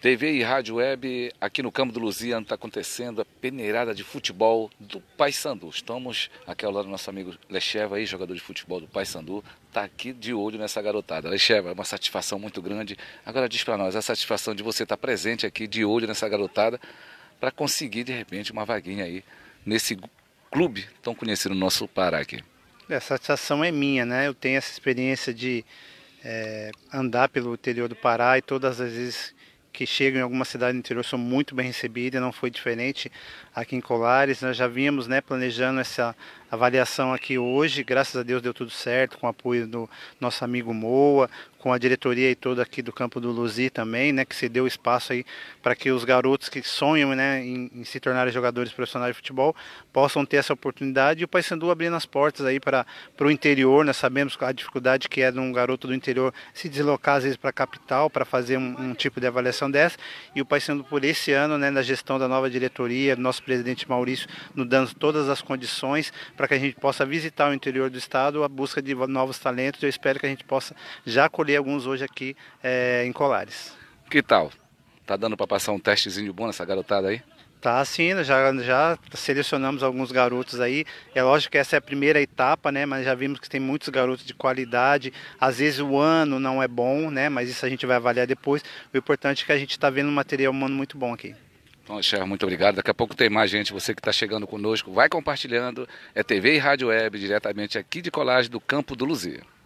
TV e Rádio Web, aqui no Campo do Luziano está acontecendo a peneirada de futebol do Paysandu. Estamos aqui ao lado do nosso amigo Lecheva, aí, jogador de futebol do Paysandu, está aqui de olho nessa garotada. Lecheva, é uma satisfação muito grande. Agora diz para nós, a satisfação de você estar tá presente aqui, de olho nessa garotada, para conseguir, de repente, uma vaguinha aí nesse clube tão conhecido no nosso Pará aqui. É, a satisfação é minha, né? Eu tenho essa experiência de é, andar pelo interior do Pará e todas as vezes que chegam em alguma cidade do interior são muito bem recebidas, não foi diferente aqui em Colares. Nós já vínhamos né, planejando essa avaliação aqui hoje, graças a Deus deu tudo certo, com o apoio do nosso amigo Moa, com a diretoria e toda aqui do Campo do Luzi também, né, que se deu espaço aí para que os garotos que sonham né, em, em, se tornarem jogadores profissionais de futebol possam ter essa oportunidade. E o Paysandu abrindo as portas aí para o interior, nós sabemos a dificuldade que é de um garoto do interior se deslocar às vezes para a capital para fazer um, um tipo de avaliação Operação 10 e o Paysandu por esse ano, né, na gestão da nova diretoria, nosso presidente Maurício, nos dando todas as condições para que a gente possa visitar o interior do estado a busca de novos talentos. Eu espero que a gente possa já colher alguns hoje aqui é, em Colares. Que tal? Tá dando para passar um testezinho bom nessa garotada aí? Tá sim, já, já selecionamos alguns garotos aí. É lógico que essa é a primeira etapa, né? Mas já vimos que tem muitos garotos de qualidade. Às vezes o ano não é bom, né? Mas isso a gente vai avaliar depois. O importante é que a gente está vendo um material humano muito bom aqui. Bom, Cher, muito obrigado. Daqui a pouco tem mais gente, você que está chegando conosco, vai compartilhando. É TV e Rádio Web, diretamente aqui de Colagem do Campo do Luzia.